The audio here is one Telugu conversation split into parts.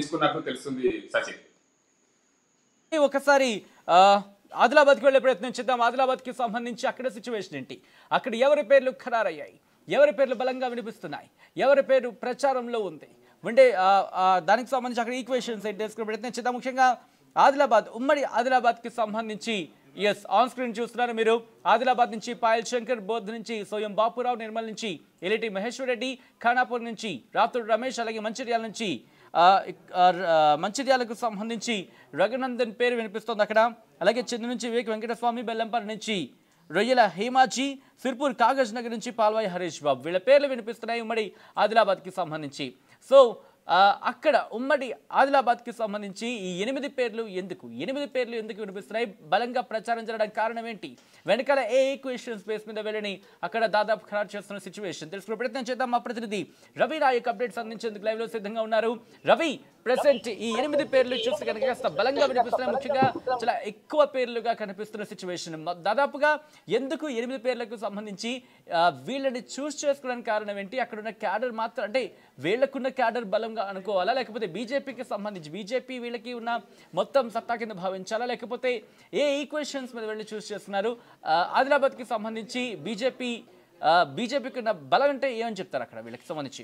తీసుకున్నట్లు తెలుస్తుంది సచిన్ ఒకసారి ఆదిలాబాద్కి వెళ్ళే ప్రయత్నం చేద్దాం ఆదిలాబాద్కి సంబంధించి అక్కడ సిచ్యువేషన్ ఏంటి అక్కడ ఎవరి పేర్లు ఖరారయ్యాయి ఎవరి పేర్లు బలంగా వినిపిస్తున్నాయి ఎవరి పేరు ప్రచారంలో ఉంది ఉండే దానికి సంబంధించి అక్కడ ఈక్వేషన్స్ ఏంటి తెలుసుకునే ప్రయత్నం చేద్దాం ముఖ్యంగా ఆదిలాబాద్ ఉమ్మడి ఆదిలాబాద్కి సంబంధించి ఎస్ ఆన్ స్క్రీన్ చూస్తున్నారు మీరు ఆదిలాబాద్ నుంచి పాయల్ శంకర్ బోధ్ నుంచి సోయం బాపురావు నిర్మల్ నుంచి ఎలిటి మహేశ్వర్ రెడ్డి ఖానాపూర్ నుంచి రాత్రుడు రమేష్ అలాగే మంచిర్యాల నుంచి మంచిర్యాలకు సంబంధించి రఘునందన్ పేరు వినిపిస్తోంది అక్కడ అలాగే చిన్న నుంచి వివేక్ వెంకటస్వామి బెల్లంపల్లి నుంచి రొయ్యల హేమాజీ సిర్పూర్ కాగజ్ నగర్ నుంచి పాల్వాయి హరీష్ బాబు వీళ్ళ పేర్లు వినిపిస్తున్నాయి ఉమ్మడి ఆదిలాబాద్కి సంబంధించి సో అక్కడ ఉమ్మడి కి సంబంధించి ఈ ఎనిమిది పేర్లు ఎందుకు ఎనిమిది పేర్లు ఎందుకు వినిపిస్తున్నాయి బలంగా ప్రచారం జరగడానికి కారణం ఏంటి వెనకాల ఏ ఈక్వేషన్స్ బేస్ మీద వెళ్ళని అక్కడ దాదాపు ఖరారు చేస్తున్న సిచ్యువేషన్ తెలుసుకునే ప్రయత్నం చేద్దాం మా ప్రతినిధి రవి రాయక్ అప్డేట్స్ అందించేందుకు లైవ్లో సిద్ధంగా ఉన్నారు రవి ప్రజెంట్ ఈ ఎనిమిది పేర్లు చూస్తే కనుక కాస్త బలంగా వినిపిస్తున్నాయి ముఖ్యంగా చాలా ఎక్కువ పేర్లుగా కనిపిస్తున్న సిచ్యువేషన్ దాదాపుగా ఎందుకు ఎనిమిది పేర్లకు సంబంధించి వీళ్ళని చూస్ చేసుకోవడానికి కారణం ఏంటి అక్కడున్న క్యాడర్ మాత్రం అంటే వీళ్ళకున్న క్యాడర్ బలంగా అనుకోవాలా లేకపోతే బీజేపీకి సంబంధించి బీజేపీ వీళ్ళకి ఉన్న మొత్తం సత్తా కింద భావించాలా లేకపోతే ఏ ఈక్వేషన్స్ మీద వెళ్ళి చూస్ చేస్తున్నారు ఆదిలాబాద్కి సంబంధించి బీజేపీ బీజేపీకి ఉన్న బలం అంటే ఏమని చెప్తారు అక్కడ వీళ్ళకి సంబంధించి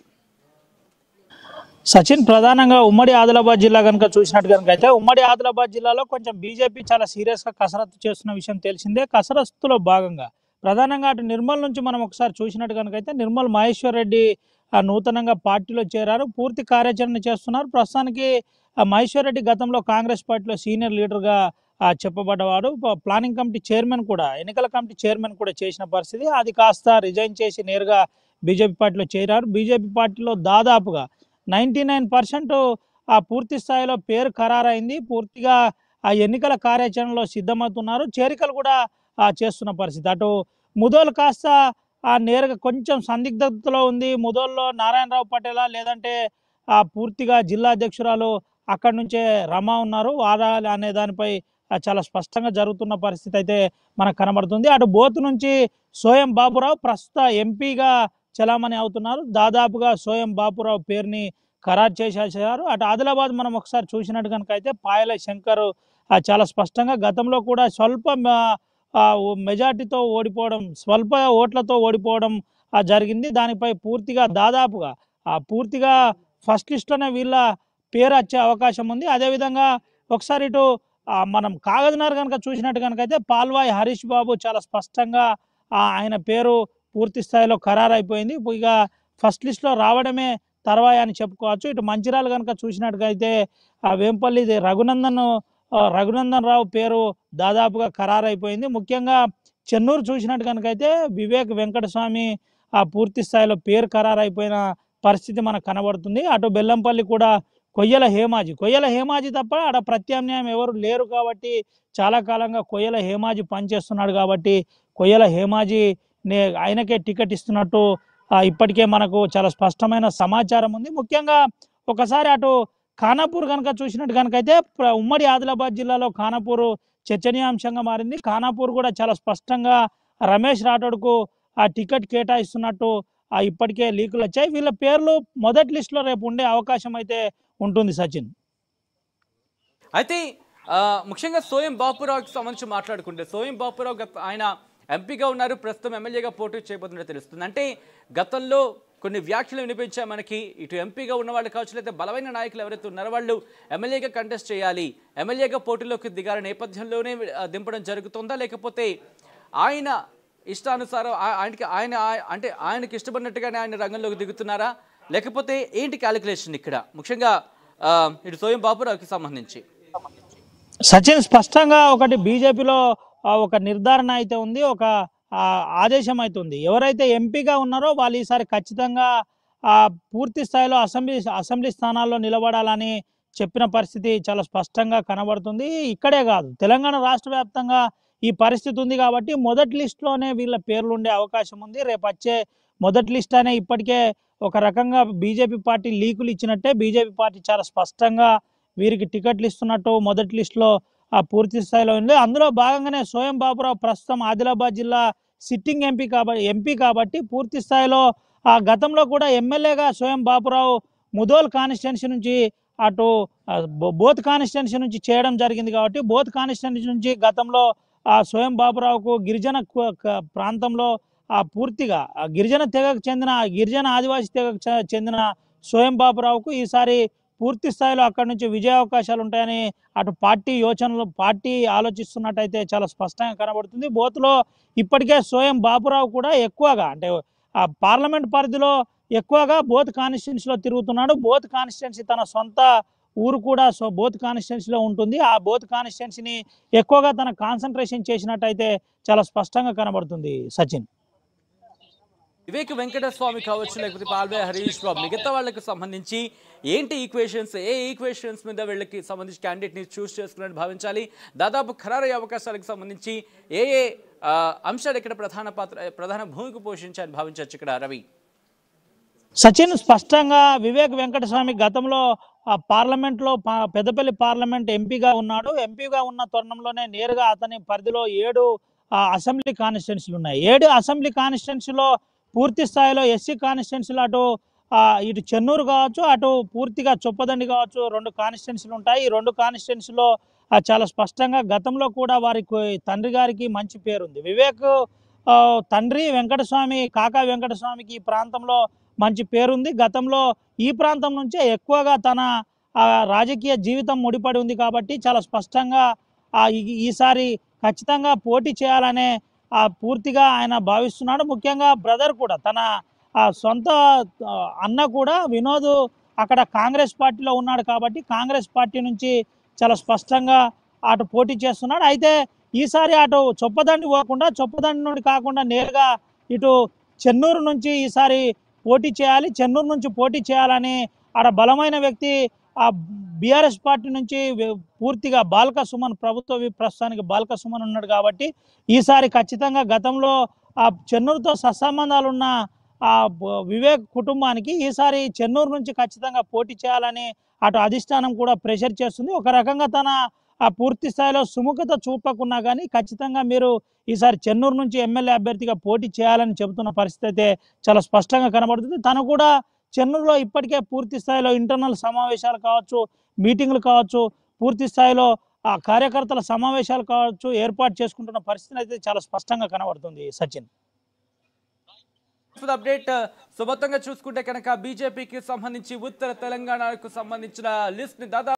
సచిన్ ప్రధానంగా ఉమ్మడి ఆదిలాబాద్ జిల్లా కనుక చూసినట్టు కనుక అయితే ఉమ్మడి ఆదిలాబాద్ జిల్లాలో కొంచెం బీజేపీ చాలా సీరియస్గా కసరత్తు చేస్తున్న విషయం తెలిసిందే కసరత్తులో భాగంగా ప్రధానంగా అటు నిర్మల్ నుంచి మనం ఒకసారి చూసినట్టు కనుక అయితే నిర్మల్ మహేశ్వర్ రెడ్డి నూతనంగా పార్టీలో చేరారు పూర్తి కార్యాచరణ చేస్తున్నారు ప్రస్తుతానికి మహేశ్వర్ రెడ్డి గతంలో కాంగ్రెస్ పార్టీలో సీనియర్ లీడర్గా చెప్పబడ్డవాడు ప్లానింగ్ కమిటీ చైర్మన్ కూడా ఎన్నికల కమిటీ చైర్మన్ కూడా చేసిన పరిస్థితి అది కాస్త రిజైన్ చేసి నేరుగా బీజేపీ పార్టీలో చేరారు బీజేపీ పార్టీలో దాదాపుగా నైంటీ నైన్ పర్సెంట్ ఆ పూర్తి స్థాయిలో పేరు ఖరారైంది పూర్తిగా ఆ ఎన్నికల కార్యాచరణలో సిద్ధమవుతున్నారు చేరికలు కూడా చేస్తున్న పరిస్థితి అటు ముదోలు కాస్త ఆ నేరుగా కొంచెం సందిగ్ధతలో ఉంది ముదోల్లో నారాయణరావు పటేలా లేదంటే ఆ పూర్తిగా జిల్లా అధ్యక్షురాలు అక్కడి నుంచే రమా ఉన్నారు వాదాలు అనే దానిపై చాలా స్పష్టంగా జరుగుతున్న పరిస్థితి అయితే మనకు కనబడుతుంది అటు బోతు నుంచి సోయం బాబురావు ప్రస్తుత ఎంపీగా చలామణి అవుతున్నారు దాదాపుగా సోయం బాపురావు పేరుని ఖరారు చేసేసారు అటు ఆదిలాబాద్ మనం ఒకసారి చూసినట్టు కనుక అయితే పాయల శంకర్ చాలా స్పష్టంగా గతంలో కూడా స్వల్ప మెజార్టీతో ఓడిపోవడం స్వల్ప ఓట్లతో ఓడిపోవడం జరిగింది దానిపై పూర్తిగా దాదాపుగా పూర్తిగా ఫస్ట్ లిస్ట్లోనే వీళ్ళ పేరు వచ్చే అవకాశం ఉంది అదేవిధంగా ఒకసారి ఇటు మనం కాగజనగర్ కనుక చూసినట్టు కనుక అయితే పాల్వాయి హరీష్ బాబు చాలా స్పష్టంగా ఆయన పేరు పూర్తి స్థాయిలో ఖరారు అయిపోయింది ఇక ఫస్ట్ లిస్ట్లో రావడమే తర్వాయి అని చెప్పుకోవచ్చు ఇటు మంచిరాలు కనుక చూసినట్టుగైతే ఆ వేంపల్లి రఘునందన్ రఘునందన్ రావు పేరు దాదాపుగా ఖరారైపోయింది ముఖ్యంగా చెన్నూరు చూసినట్టు కనుకైతే వివేక్ వెంకటస్వామి ఆ పూర్తి స్థాయిలో పేరు ఖరారైపోయిన పరిస్థితి మనకు కనబడుతుంది అటు బెల్లంపల్లి కూడా కొయ్యల హేమాజీ కొయ్యల హేమాజీ తప్ప ఆడ ప్రత్యామ్నాయం ఎవరు లేరు కాబట్టి చాలా కాలంగా కొయ్యల హేమాజీ పనిచేస్తున్నాడు కాబట్టి కొయ్యల హేమాజీ నే ఆయనకే టికెట్ ఇస్తున్నట్టు ఇప్పటికే మనకు చాలా స్పష్టమైన సమాచారం ఉంది ముఖ్యంగా ఒకసారి అటు ఖానాపూర్ కనుక చూసినట్టు కనుకైతే ఉమ్మడి ఆదిలాబాద్ జిల్లాలో ఖానాపూర్ చర్చనీయాంశంగా మారింది ఖానాపూర్ కూడా చాలా స్పష్టంగా రమేష్ రాఠోడ్కు ఆ టికెట్ కేటాయిస్తున్నట్టు ఇప్పటికే లీకులు వచ్చాయి వీళ్ళ పేర్లు మొదటి లిస్టులో రేపు ఉండే అవకాశం అయితే ఉంటుంది సచిన్ అయితే ముఖ్యంగా సోయం బాపురావుకి సంబంధించి మాట్లాడుకుంటే సోయం బాపురావు ఆయన ఎంపీగా ఉన్నారు ప్రస్తుతం ఎమ్మెల్యేగా పోటీ చేయబోతున్నట్టు తెలుస్తుంది అంటే గతంలో కొన్ని వ్యాఖ్యలు వినిపించా మనకి ఇటు ఎంపీగా ఉన్న వాళ్ళు కావచ్చు లేదా బలమైన నాయకులు ఎవరైతే ఉన్నారో వాళ్ళు ఎమ్మెల్యేగా కంటెస్ట్ చేయాలి ఎమ్మెల్యేగా పోటీలోకి దిగాల నేపథ్యంలోనే దింపడం జరుగుతుందా లేకపోతే ఆయన ఇష్టానుసారం ఆయనకి ఆయన అంటే ఆయనకి ఇష్టపడినట్టుగానే ఆయన రంగంలోకి దిగుతున్నారా లేకపోతే ఏంటి క్యాలిక్యులేషన్ ఇక్కడ ముఖ్యంగా ఇటు సోయం బాబురావుకి సంబంధించి సచిన్ స్పష్టంగా ఒకటి బీజేపీలో ఒక నిర్ధారణ అయితే ఉంది ఒక ఆదేశం అయితే ఉంది ఎవరైతే ఎంపీగా ఉన్నారో వాళ్ళు ఈసారి ఖచ్చితంగా పూర్తి స్థాయిలో అసెంబ్లీ అసెంబ్లీ స్థానాల్లో నిలబడాలని చెప్పిన పరిస్థితి చాలా స్పష్టంగా కనబడుతుంది ఇక్కడే కాదు తెలంగాణ రాష్ట్ర వ్యాప్తంగా ఈ పరిస్థితి ఉంది కాబట్టి మొదటి లిస్టులోనే వీళ్ళ పేర్లు ఉండే అవకాశం ఉంది రేపు వచ్చే మొదటి లిస్ట్ అనే ఇప్పటికే ఒక రకంగా బీజేపీ పార్టీ లీకులు ఇచ్చినట్టే బీజేపీ పార్టీ చాలా స్పష్టంగా వీరికి టికెట్లు ఇస్తున్నట్టు మొదటి లిస్టులో ఆ పూర్తి స్థాయిలో ఉంది అందులో భాగంగానే స్వయం బాబురావు ప్రస్తుతం ఆదిలాబాద్ జిల్లా సిట్టింగ్ ఎంపీ కాబట్టి ఎంపీ కాబట్టి పూర్తి స్థాయిలో ఆ గతంలో కూడా ఎమ్మెల్యేగా స్వయం బాబురావు ముదోల్ కాన్స్టిట్యున్సీ నుంచి అటు బోత్ కాన్స్టిట్యున్సీ నుంచి చేయడం జరిగింది కాబట్టి బోత్ కాన్స్టిట్యున్సీ నుంచి గతంలో ఆ స్వయం బాబురావుకు గిరిజన ప్రాంతంలో ఆ పూర్తిగా గిరిజన తెగకు చెందిన గిరిజన ఆదివాసీ తెగకు చెందిన స్వయం బాబురావుకు ఈసారి పూర్తి స్థాయిలో అక్కడి నుంచి విజయ అవకాశాలు ఉంటాయని అటు పార్టీ యోచనలు పార్టీ ఆలోచిస్తున్నట్టయితే చాలా స్పష్టంగా కనబడుతుంది బోత్లో ఇప్పటికే స్వయం బాబురావు కూడా ఎక్కువగా అంటే ఆ పార్లమెంట్ పరిధిలో ఎక్కువగా బోత్ కాన్స్టిట్యున్సీలో తిరుగుతున్నాడు బోత్ కాన్స్టిట్యున్సీ తన సొంత ఊరు కూడా సో బోత్ కాన్స్టిట్యున్సీలో ఉంటుంది ఆ బోత్ కాన్స్టిట్యున్సీని ఎక్కువగా తన కాన్సన్ట్రేషన్ చేసినట్టయితే చాలా స్పష్టంగా కనబడుతుంది సచిన్ వివేక్ వెంకటస్వామి కావచ్చు లేకపోతే పాల్వే హరీష్ బాబు మిగతా వాళ్ళకి సంబంధించి ఏంటి ఈక్వేషన్స్ ఏ ఈక్వేషన్స్ మీద వీళ్ళకి సంబంధించి క్యాండిడేట్ని చూస్ చేసుకున్నట్టు భావించాలి దాదాపు ఖరారయ్యే అవకాశాలకు సంబంధించి ఏ ఏ అంశాలు ఇక్కడ ప్రధాన పాత్ర ప్రధాన భూమికి పోషించాలని భావించవచ్చు ఇక్కడ రవి సచిన్ స్పష్టంగా వివేక్ వెంకటస్వామి గతంలో ఆ పార్లమెంట్లో పెద్దపల్లి పార్లమెంట్ ఎంపీగా ఉన్నాడు ఎంపీగా ఉన్న తరుణంలోనే నేరుగా అతని పరిధిలో ఏడు అసెంబ్లీ కాన్స్టిట్యున్సీలు ఉన్నాయి ఏడు అసెంబ్లీ కాన్స్టిట్యున్సీలో పూర్తి స్థాయిలో ఎస్సీ కాన్స్టిట్యున్సీలు అటు ఇటు చెన్నూరు కావచ్చు అటు పూర్తిగా చొప్పదండి కావచ్చు రెండు కాన్స్టిట్యున్సీలు ఉంటాయి ఈ రెండు కాన్స్టిట్యున్సీలో చాలా స్పష్టంగా గతంలో కూడా వారికి తండ్రి గారికి మంచి పేరుంది వివేక్ తండ్రి వెంకటస్వామి కాకా వెంకటస్వామికి ఈ ప్రాంతంలో మంచి పేరుంది గతంలో ఈ ప్రాంతం నుంచే ఎక్కువగా తన రాజకీయ జీవితం ముడిపడి ఉంది కాబట్టి చాలా స్పష్టంగా ఈసారి ఖచ్చితంగా పోటీ చేయాలనే పూర్తిగా ఆయన భావిస్తున్నాడు ముఖ్యంగా బ్రదర్ కూడా తన సొంత అన్న కూడా వినోద్ అక్కడ కాంగ్రెస్ పార్టీలో ఉన్నాడు కాబట్టి కాంగ్రెస్ పార్టీ నుంచి చాలా స్పష్టంగా అటు పోటీ చేస్తున్నాడు అయితే ఈసారి అటు చొప్పదండి పోకుండా చొప్పదండి నుండి కాకుండా నేరుగా ఇటు చెన్నూరు నుంచి ఈసారి పోటీ చేయాలి చెన్నూరు నుంచి పోటీ చేయాలని ఆడ బలమైన వ్యక్తి ఆ బీఆర్ఎస్ పార్టీ నుంచి పూర్తిగా బాలక సుమన్ ప్రభుత్వ ప్రస్తుతానికి బాలక సుమన్ ఉన్నాడు కాబట్టి ఈసారి ఖచ్చితంగా గతంలో ఆ చెన్నూరుతో సత్సంబంధాలు ఉన్న ఆ వివేక్ కుటుంబానికి ఈసారి చెన్నూరు నుంచి ఖచ్చితంగా పోటీ చేయాలని అటు అధిష్టానం కూడా ప్రెషర్ చేస్తుంది ఒక రకంగా తన ఆ పూర్తి స్థాయిలో సుముఖత చూపకున్నా కానీ ఖచ్చితంగా మీరు ఈసారి చెన్నూరు నుంచి ఎమ్మెల్యే అభ్యర్థిగా పోటీ చేయాలని చెబుతున్న పరిస్థితి అయితే చాలా స్పష్టంగా కనబడుతుంది తను కూడా చెన్నూరులో ఇప్పటికే పూర్తి స్థాయిలో ఇంటర్నల్ సమావేశాలు కావచ్చు మీటింగ్లు కావచ్చు పూర్తి స్థాయిలో ఆ కార్యకర్తల సమావేశాలు కావచ్చు ఏర్పాటు చేసుకుంటున్న పరిస్థితి అయితే చాలా స్పష్టంగా కనబడుతుంది సచిన్ అప్డేట్ సో చూసుకుంటే కనుక బీజేపీకి సంబంధించి ఉత్తర తెలంగాణకు సంబంధించిన లిస్ట్ ని దాదాపు